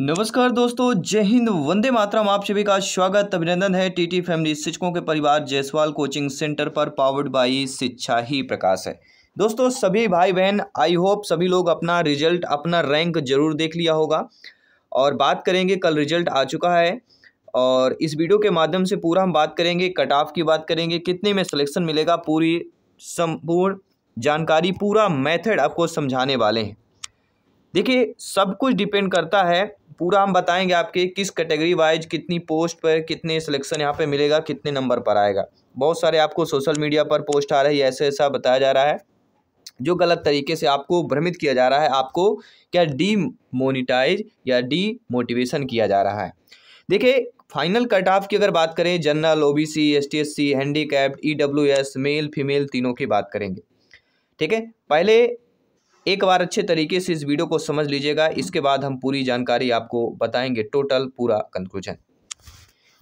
नमस्कार दोस्तों जय हिंद वंदे मातरम आप सभी का स्वागत अभिनंदन है टीटी फैमिली शिक्षकों के परिवार जयसवाल कोचिंग सेंटर पर पावर्ड बाई शिक्षा ही प्रकाश है दोस्तों सभी भाई बहन आई होप सभी लोग अपना रिजल्ट अपना रैंक जरूर देख लिया होगा और बात करेंगे कल रिजल्ट आ चुका है और इस वीडियो के माध्यम से पूरा हम बात करेंगे कट ऑफ की बात करेंगे कितने में सलेक्शन मिलेगा पूरी संपूर्ण जानकारी पूरा मेथड आपको समझाने वाले हैं देखिए सब कुछ डिपेंड करता है पूरा हम बताएंगे आपके किस कैटेगरी वाइज कितनी पोस्ट पर कितने सिलेक्शन यहाँ पे मिलेगा कितने नंबर पर आएगा बहुत सारे आपको सोशल मीडिया पर पोस्ट आ रही है ऐसे ऐसा बताया जा रहा है जो गलत तरीके से आपको भ्रमित किया जा रहा है आपको क्या डी मोनिटाइज या डी मोटिवेशन किया जा रहा है देखिए फाइनल कट ऑफ की अगर बात करें general O B C S T S C handicapped E W S male female तीनों की बात करेंगे ठीक है पहले एक बार अच्छे तरीके से इस वीडियो को समझ लीजिएगा इसके बाद हम पूरी जानकारी आपको बताएंगे टोटल पूरा कंक्लूजन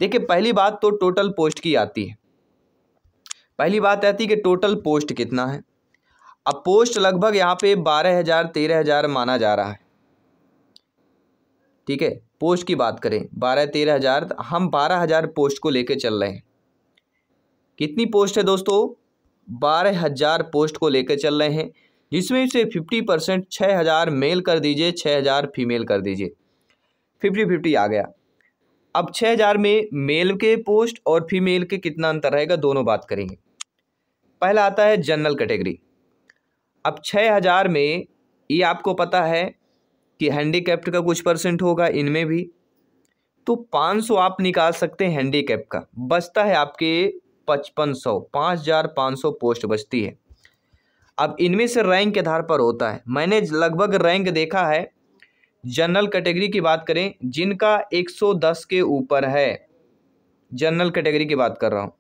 देखिए पहली बात तो टोटल पोस्ट की आती है पहली बात तो आती है कि टोटल पोस्ट कितना है अब पोस्ट लगभग यहाँ पे बारह हज़ार तेरह हज़ार माना जा रहा है ठीक है पोस्ट की बात करें बारह तेरह हज़ार हम बारह हज़ार पोस्ट को लेके चल रहे हैं कितनी पोस्ट है दोस्तों बारह हज़ार पोस्ट को लेकर चल रहे हैं जिसमें से फिफ्टी परसेंट छः हज़ार मेल कर दीजिए छः हज़ार फीमेल कर दीजिए फिफ्टी फिफ्टी आ गया अब छः हज़ार में मेल के पोस्ट और फीमेल के कितना अंतर रहेगा दोनों बात करेंगे पहला आता है जनरल कैटेगरी अब छः हज़ार में ये आपको पता है कि हैंडीकैप्ट का कुछ परसेंट होगा इनमें भी तो पाँच सौ आप निकाल सकते हैं हैंडीकैप का बचता है आपके पचपन सौ पाँच हज़ार पाँच सौ पोस्ट बचती है अब इनमें से रैंक के आधार पर होता है मैंने लगभग रैंक देखा है जनरल कैटेगरी की बात करें जिनका 110 के ऊपर है जनरल कैटेगरी की बात कर रहा हूँ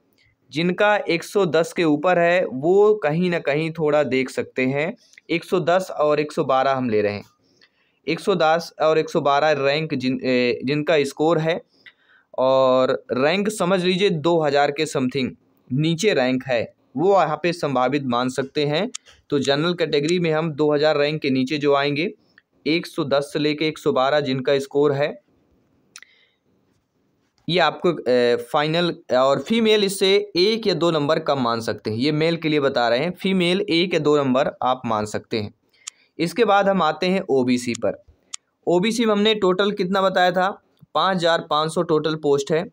जिनका 110 के ऊपर है वो कहीं ना कहीं थोड़ा देख सकते हैं 110 और 112 हम ले रहे हैं 110 और 112 रैंक जिन जिनका स्कोर है और रैंक समझ लीजिए 2000 के समथिंग नीचे रैंक है वो यहाँ पे संभावित मान सकते हैं तो जनरल कैटेगरी में हम 2000 रैंक के नीचे जो आएंगे 110 से लेके 112 जिनका स्कोर है ये आपको फाइनल और फीमेल इससे एक या दो नंबर कम मान सकते हैं ये मेल के लिए बता रहे हैं फीमेल एक या दो नंबर आप मान सकते हैं इसके बाद हम आते हैं ओ पर ओ में हमने टोटल कितना बताया था पाँच हज़ार पाँच सौ टोटल पोस्ट है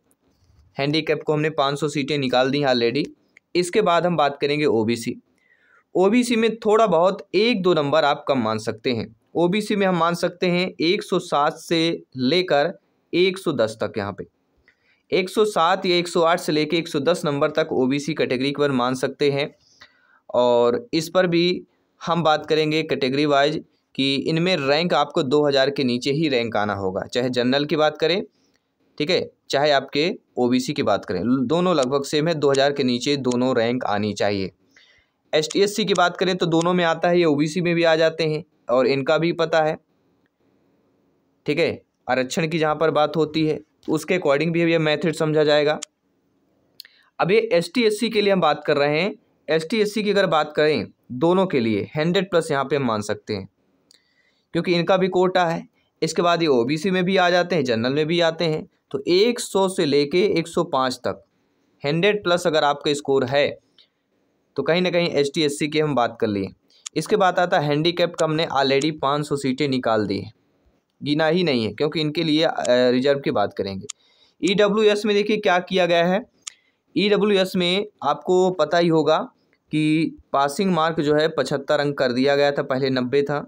हैंडीकैप को हमने पाँच सौ सीटें निकाल दी ऑलरेडी इसके बाद हम बात करेंगे ओबीसी ओबीसी में थोड़ा बहुत एक दो नंबर आप कम मान सकते हैं ओबीसी में हम मान सकते हैं 107 से लेकर 110 तक यहाँ पे 107 या 108 से लेकर 110 नंबर तक ओबीसी कैटेगरी पर मान सकते हैं और इस पर भी हम बात करेंगे कैटेगरी वाइज कि इनमें रैंक आपको 2000 के नीचे ही रैंक आना होगा चाहे जनरल की बात करें ठीक है चाहे आपके ओबीसी की बात करें दोनों लगभग सेम है 2000 के नीचे दोनों रैंक आनी चाहिए एसटीएससी की बात करें तो दोनों में आता है ये ओबीसी में भी आ जाते हैं और इनका भी पता है ठीक है आरक्षण की जहाँ पर बात होती है उसके अकॉर्डिंग भी यह मैथड समझा जाएगा अब ये एस टी के लिए हम बात कर रहे हैं एस टी की अगर बात करें दोनों के लिए हंड्रेड प्लस यहाँ पे हम मान सकते हैं क्योंकि इनका भी कोटा है इसके बाद ये ओबीसी में भी आ जाते हैं जनरल में भी आते हैं तो 100 से लेके 105 तक 100 प्लस अगर आपका स्कोर है तो कहीं ना कहीं एच टी की हम बात कर लिए इसके बाद आता है हैंडीकैप का हमने ऑलरेडी पाँच सौ सीटें निकाल दी हैं गिना ही नहीं है क्योंकि इनके लिए रिजर्व की बात करेंगे ई डब्ल्यू एस में देखिए क्या किया गया है ई डब्ल्यू एस में आपको पता ही होगा कि पासिंग मार्क जो है पचहत्तर अंक कर दिया गया था पहले नब्बे था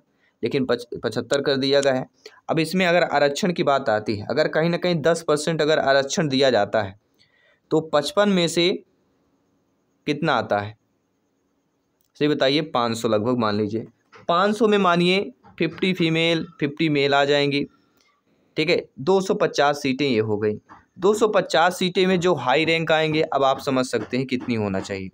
लेकिन पच पचहत्तर कर दिया गया है अब इसमें अगर आरक्षण की बात आती है अगर कहीं ना कहीं दस परसेंट अगर आरक्षण दिया जाता है तो पचपन में से कितना आता है सही बताइए पाँच सौ लगभग मान लीजिए पाँच सौ में मानिए फिफ्टी फीमेल फिफ्टी मेल आ जाएंगी ठीक है दो सौ पचास सीटें ये हो गई दो सौ पचास सीटें में जो हाई रैंक आएंगे अब आप समझ सकते हैं कितनी होना चाहिए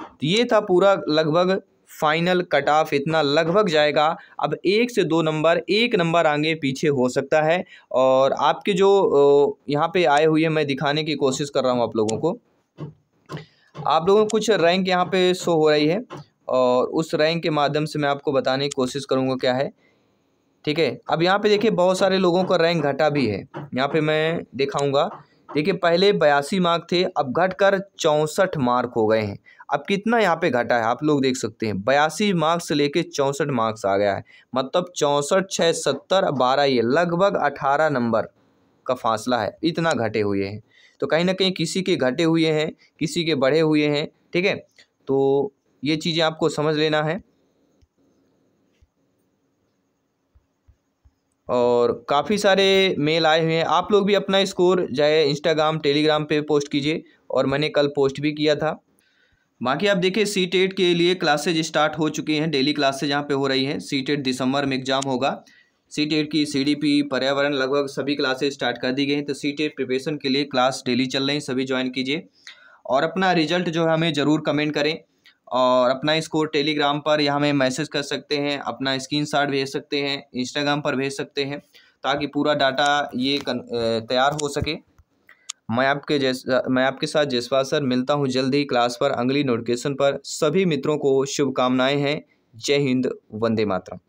तो ये था पूरा लगभग फाइनल कट ऑफ इतना लगभग जाएगा अब एक से दो नंबर एक नंबर आगे पीछे हो सकता है और आपके जो यहाँ पे आए हुए मैं दिखाने की कोशिश कर रहा हूँ आप लोगों को आप लोगों को कुछ रैंक यहाँ पे शो हो रही है और उस रैंक के माध्यम से मैं आपको बताने की कोशिश करूँगा क्या है ठीक है अब यहाँ पे देखिए बहुत सारे लोगों का रैंक घटा भी है यहाँ पे मैं दिखाऊंगा देखिए पहले बयासी मार्क थे अब घटकर चौंसठ मार्क हो गए हैं अब कितना यहाँ पे घटा है आप लोग देख सकते हैं बयासी मार्क्स से लेके चौंसठ मार्क्स आ गया है मतलब चौंसठ छः सत्तर बारह ये लगभग अठारह नंबर का फासला है इतना घटे हुए हैं तो कहीं ना कहीं किसी के घटे हुए हैं किसी के बढ़े हुए हैं ठीक है तो ये चीज़ें आपको समझ लेना है और काफ़ी सारे मेल आए हुए हैं आप लोग भी अपना स्कोर जाए इंस्टाग्राम टेलीग्राम पे पोस्ट कीजिए और मैंने कल पोस्ट भी किया था बाकी आप देखिए सी टेट e के लिए क्लासेज स्टार्ट हो चुकी हैं डेली क्लासेज यहाँ पे हो रही हैं सी टेट दिसंबर में एग्ज़ाम होगा सी टेट e की सी डी पी पर्यावरण लगभग सभी क्लासेज स्टार्ट कर दी गई हैं तो सी टेट प्रिपरेशन के लिए क्लास डेली चल रही हैं सभी ज्वाइन कीजिए और अपना रिजल्ट जो है हमें ज़रूर कमेंट करें और अपना स्कोर टेलीग्राम पर यहाँ हमें मैसेज कर सकते हैं अपना स्क्रीन शॉट भेज सकते हैं इंस्टाग्राम पर भेज सकते हैं ताकि पूरा डाटा ये तैयार हो सके मैं आपके जैसा मैं आपके साथ जैसवा सर मिलता हूँ जल्द ही क्लास पर अगली नोटिफिकेशन पर सभी मित्रों को शुभकामनाएं हैं जय हिंद वंदे मातरम